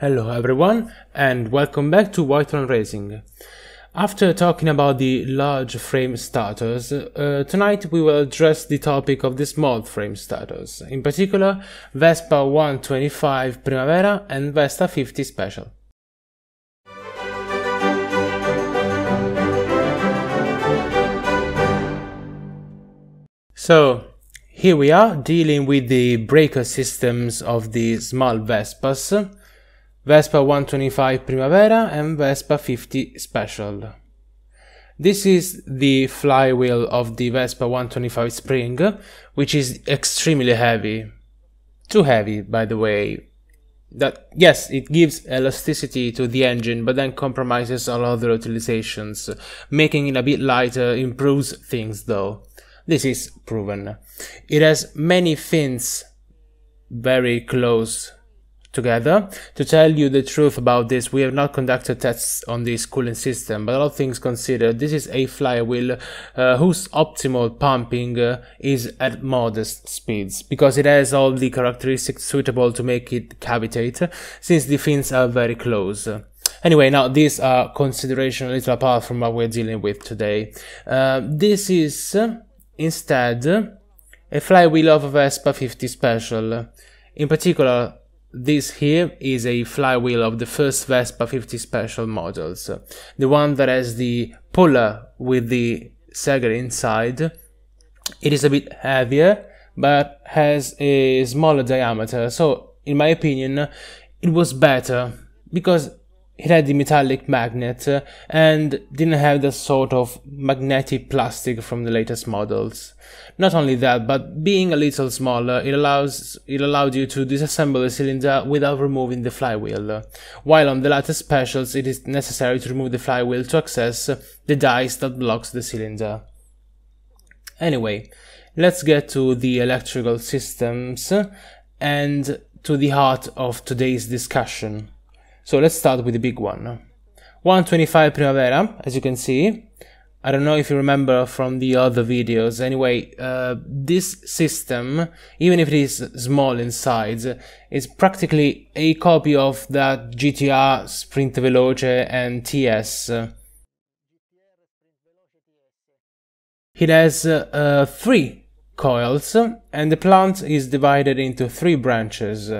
Hello everyone and welcome back to Whitron Racing. After talking about the large frame starters, uh, tonight we will address the topic of the small frame starters, in particular Vespa 125 Primavera and Vesta 50 Special. So, here we are dealing with the breaker systems of the small Vespas Vespa 125 Primavera and Vespa 50 Special. This is the flywheel of the Vespa 125 Spring, which is extremely heavy. Too heavy, by the way. That yes, it gives elasticity to the engine, but then compromises all other utilizations. Making it a bit lighter improves things though. This is proven. It has many fins very close together to tell you the truth about this we have not conducted tests on this cooling system but all things considered this is a flywheel uh, whose optimal pumping uh, is at modest speeds because it has all the characteristics suitable to make it cavitate since the fins are very close Anyway, now these are considerations a little apart from what we're dealing with today. Uh, this is uh, instead a flywheel of Vespa 50 Special. In particular, this here is a flywheel of the first Vespa 50 Special models. The one that has the puller with the Sega inside. It is a bit heavier, but has a smaller diameter, so in my opinion, it was better because it had the metallic magnet uh, and didn't have the sort of magnetic plastic from the latest models. Not only that, but being a little smaller, it allows it allowed you to disassemble the cylinder without removing the flywheel. While on the latest specials, it is necessary to remove the flywheel to access the dice that blocks the cylinder. Anyway, let's get to the electrical systems uh, and to the heart of today's discussion. So let's start with the big one. 125 Primavera, as you can see. I don't know if you remember from the other videos. Anyway, uh, this system, even if it is small in size, is practically a copy of that GTR Sprint Veloce and TS. It has uh, uh, three coils and the plant is divided into three branches.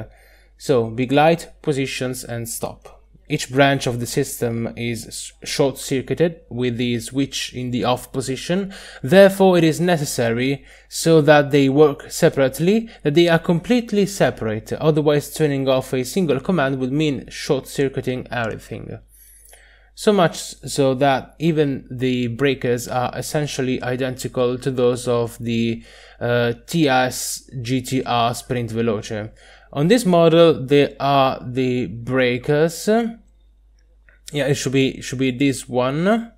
So big light, positions and stop. Each branch of the system is short-circuited with the switch in the off position, therefore it is necessary so that they work separately, that they are completely separate, otherwise turning off a single command would mean short-circuiting everything. So much so that even the breakers are essentially identical to those of the uh, TS GTR Sprint Veloce. On this model, there are the breakers. Yeah, it should be should be this one,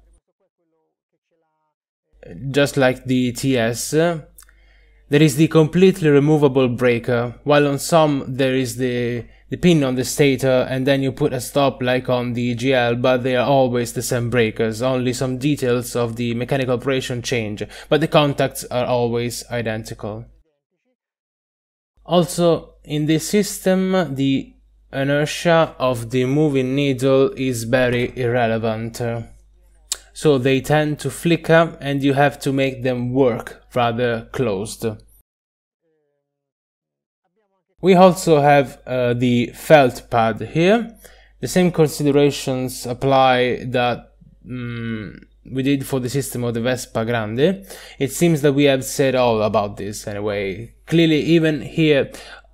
just like the TS. There is the completely removable breaker, while on some there is the the pin on the stator and then you put a stop like on the GL but they are always the same breakers, only some details of the mechanical operation change, but the contacts are always identical. Also, in this system, the inertia of the moving needle is very irrelevant. So they tend to flicker and you have to make them work rather closed. We also have uh, the felt pad here. The same considerations apply that um, we did for the system of the Vespa Grande. It seems that we have said all about this anyway. Clearly, even here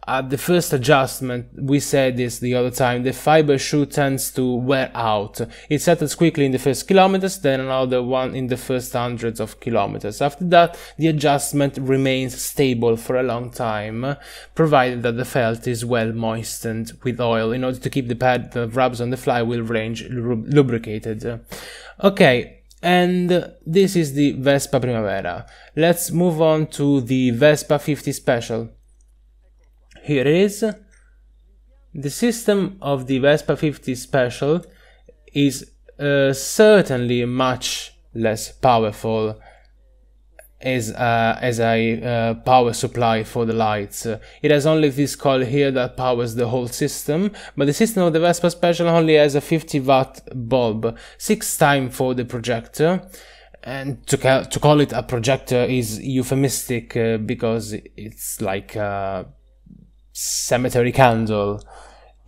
at the first adjustment, we said this the other time, the fiber shoe tends to wear out. It settles quickly in the first kilometers, then another one in the first hundreds of kilometers. After that, the adjustment remains stable for a long time, provided that the felt is well moistened with oil in order to keep the pad the rubs on the flywheel range lubricated. Okay, and this is the Vespa Primavera. Let's move on to the Vespa 50 Special. Here it is. The system of the Vespa 50 Special is uh, certainly much less powerful as uh, as a uh, power supply for the lights. Uh, it has only this coil here that powers the whole system, but the system of the Vespa Special only has a 50 watt bulb, six times for the projector. And to, ca to call it a projector is euphemistic uh, because it's like a cemetery candle.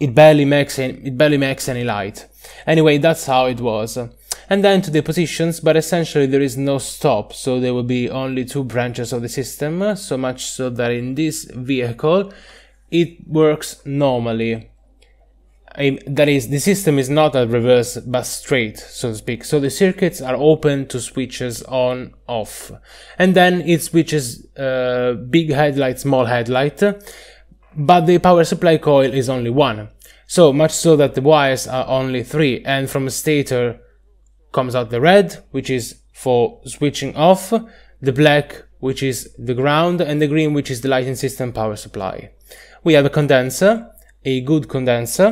It barely makes any, it barely makes any light. Anyway, that's how it was and then to the positions, but essentially there is no stop, so there will be only two branches of the system, so much so that in this vehicle it works normally. I, that is, the system is not at reverse but straight, so to speak. So the circuits are open to switches on, off. And then it switches uh, big headlight, small headlight, but the power supply coil is only one. So much so that the wires are only three, and from a stator comes out the red, which is for switching off, the black, which is the ground, and the green, which is the lighting system power supply. We have a condenser, a good condenser.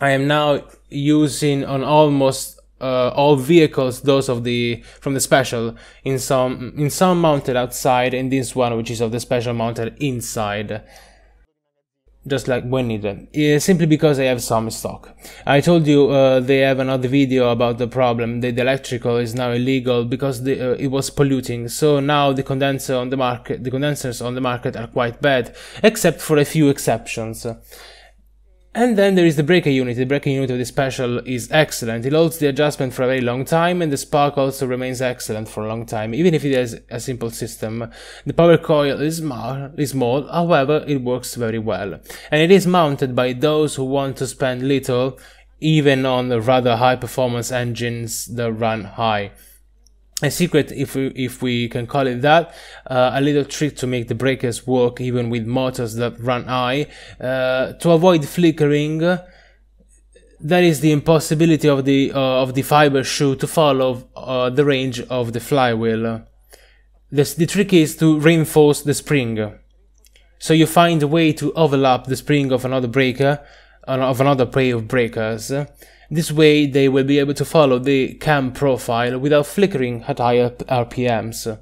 I am now using on almost uh, all vehicles, those of the from the special, in some in some mounted outside, and this one which is of the special mounted inside just like when needed, uh, simply because I have some stock. I told you uh, they have another video about the problem, that the electrical is now illegal because the, uh, it was polluting, so now the condenser on the market, the condensers on the market are quite bad, except for a few exceptions. And then there is the breaker unit. The breaker unit of this special is excellent. It loads the adjustment for a very long time and the spark also remains excellent for a long time, even if it has a simple system. The power coil is, is small, however, it works very well. And it is mounted by those who want to spend little, even on the rather high performance engines that run high a secret, if we, if we can call it that, uh, a little trick to make the breakers work even with motors that run high, uh, to avoid flickering. That is the impossibility of the uh, of the fiber shoe to follow uh, the range of the flywheel. The, the trick is to reinforce the spring. So you find a way to overlap the spring of another breaker, uh, of another pair of breakers this way they will be able to follow the cam profile without flickering at higher RPMs.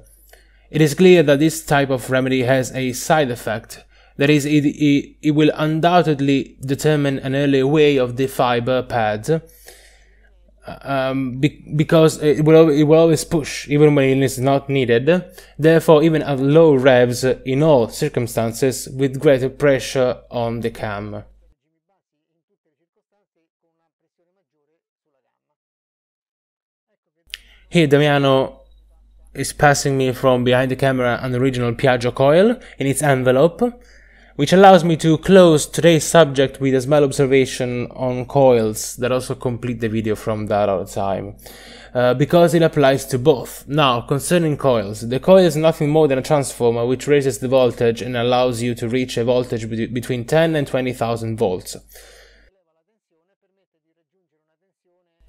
It is clear that this type of remedy has a side effect, that is, it, it, it will undoubtedly determine an early way of the fiber pad, uh, um, be, because it will, it will always push even when it is not needed. Therefore, even at low revs, in all circumstances, with greater pressure on the cam. Here Damiano is passing me from behind the camera an original Piaggio coil in its envelope, which allows me to close today's subject with a small observation on coils that also complete the video from that other time, uh, because it applies to both. Now, concerning coils, the coil is nothing more than a transformer which raises the voltage and allows you to reach a voltage be between 10 and 20,000 volts.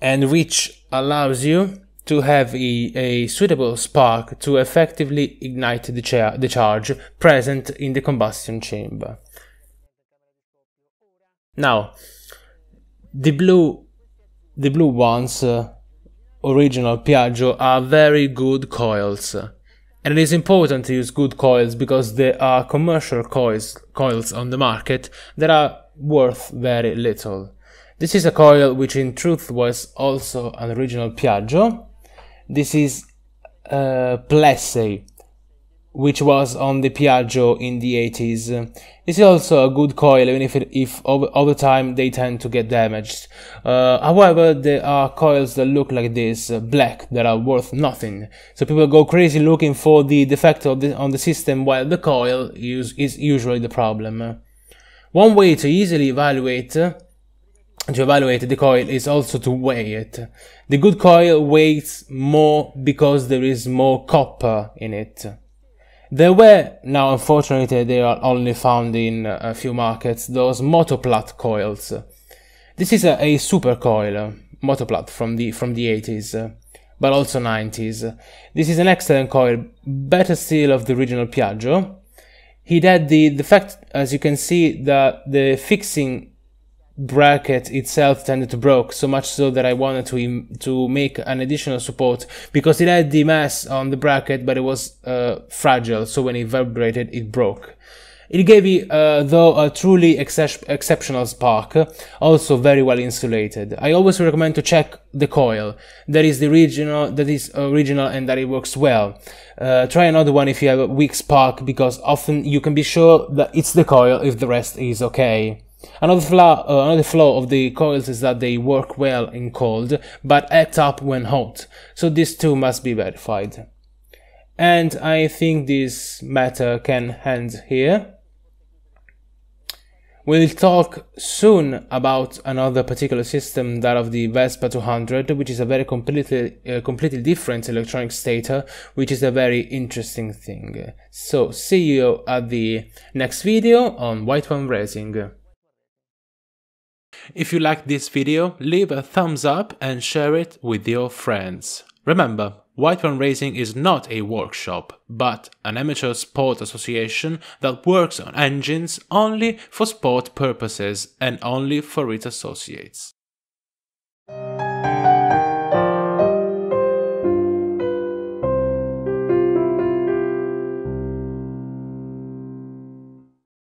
And which allows you to have a, a, suitable spark to effectively ignite the, char- the charge present in the combustion chamber. Now, the blue, the blue ones, uh, original Piaggio, are very good coils. And it is important to use good coils because there are commercial coils, coils on the market that are worth very little. This is a coil which in truth was also an original Piaggio, this is uh, Plessey, which was on the Piaggio in the 80s. This is also a good coil, even if, it, if over, over, time they tend to get damaged. Uh, however, there are coils that look like this, uh, black, that are worth nothing. So people go crazy looking for the defect the, on the system, while the coil is, is usually the problem. One way to easily evaluate uh, to evaluate the coil is also to weigh it. The good coil weighs more because there is more copper in it. There were, now unfortunately they are only found in a few markets, those motoplat coils. This is a, a super coil, motoplat from the, from the 80s, but also 90s. This is an excellent coil, better still of the original Piaggio. He did the, the fact, as you can see, that the fixing bracket itself tended to broke so much so that I wanted to to make an additional support because it had the mass on the bracket but it was uh, fragile so when it vibrated it broke. It gave me uh, though, a truly exceptional spark, also very well insulated. I always recommend to check the coil. That is the original, that is original and that it works well. Uh, try another one if you have a weak spark because often you can be sure that it's the coil if the rest is okay. Another flaw, uh, another flaw of the coils is that they work well in cold, but act up when hot, so these two must be verified. And I think this matter can end here. We'll talk soon about another particular system, that of the Vespa 200, which is a very completely, uh, completely different electronic stator, which is a very interesting thing. So see you at the next video on White One Racing. If you liked this video, leave a thumbs up and share it with your friends. Remember, Whitebone Racing is not a workshop, but an amateur sport association that works on engines only for sport purposes and only for its associates.